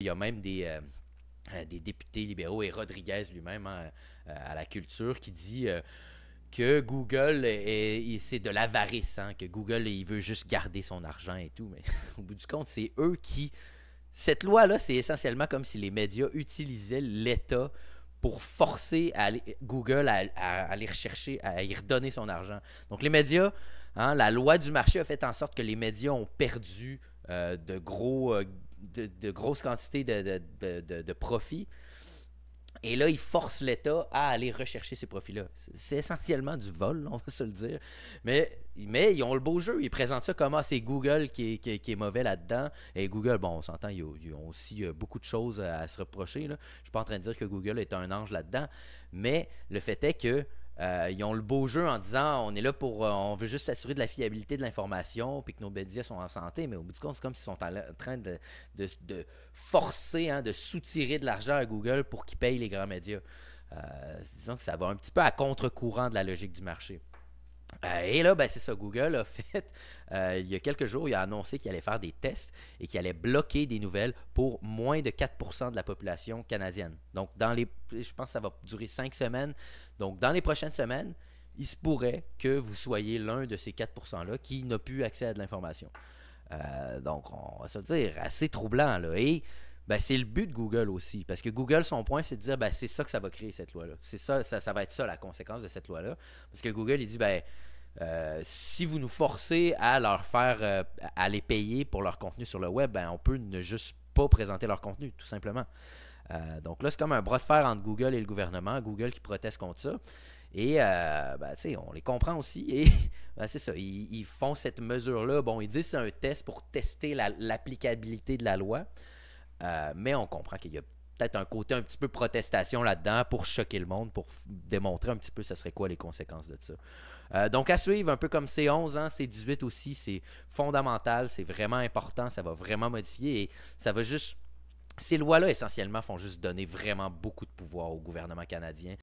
Il y a même des, euh, euh, des députés libéraux et Rodriguez lui-même hein, euh, à la culture qui dit que Google, c'est de l'avarice, hein, que Google, il veut juste garder son argent et tout. Mais au bout du compte, c'est eux qui... Cette loi-là, c'est essentiellement comme si les médias utilisaient l'État pour forcer Google à, aller rechercher, à y redonner son argent. Donc les médias, hein, la loi du marché a fait en sorte que les médias ont perdu de gros, de, grosses quantités de, profits. Et là, ils forcent l'État à aller rechercher ces profits-là. C'est essentiellement du vol, on va se le dire. Mais, mais ils ont le beau jeu. Ils présentent ça comme ah, c'est Google qui est, qui, mauvais là-dedans. Et Google, bon, on s'entend, ils, ont aussi euh, beaucoup de choses à, se reprocher. Là. Je ne suis pas en train de dire que Google est un ange là-dedans. Mais le fait est que euh, ils ont le beau jeu en disant on est là pour. Euh, on veut juste s'assurer de la fiabilité de l'information puis que nos médias sont en santé, mais au bout du compte, c'est comme s'ils sont en, train de, forcer, hein, de soutirer de l'argent à Google pour qu'ils payent les grands médias. Euh, disons que ça va un petit peu à contre-courant de la logique du marché. Euh, et là, ben, c'est ça, Google a fait, euh, il y a quelques jours, il a annoncé qu'il allait faire des tests et qu'il allait bloquer des nouvelles pour moins de 4% de la population canadienne. Donc, dans les, je pense que ça va durer 5 semaines. Donc, dans les prochaines semaines, il se pourrait que vous soyez l'un de ces 4%-là qui n'a plus accès à de l'information. Euh, donc, on va se dire, assez troublant. Là. Et ben, c'est le but de Google aussi. Parce que Google, son point, c'est de dire ben, c'est ça que ça va créer cette loi-là. C'est ça, ça, va être ça la conséquence de cette loi-là. Parce que Google, il dit ben, euh, si vous nous forcez à leur faire euh, à les payer pour leur contenu sur le web, ben, on peut ne juste pas présenter leur contenu, tout simplement. Euh, donc là, c'est comme un bras de fer entre Google et le gouvernement. Google qui proteste contre ça. Et ben, on les comprend aussi. Et ben, c'est ça, ils, font cette mesure-là. Bon, ils disent que c'est un test pour tester l'applicabilité de la loi. Euh, mais on comprend qu'il y a peut-être un côté un petit peu protestation là-dedans pour choquer le monde, pour démontrer un petit peu ce serait quoi les conséquences de ça. Euh, donc à suivre, un peu comme C11, hein, C18 aussi, c'est fondamental, c'est vraiment important, ça va vraiment modifier et ça va juste... Ces lois-là, essentiellement, font juste donner vraiment beaucoup de pouvoir au gouvernement canadien.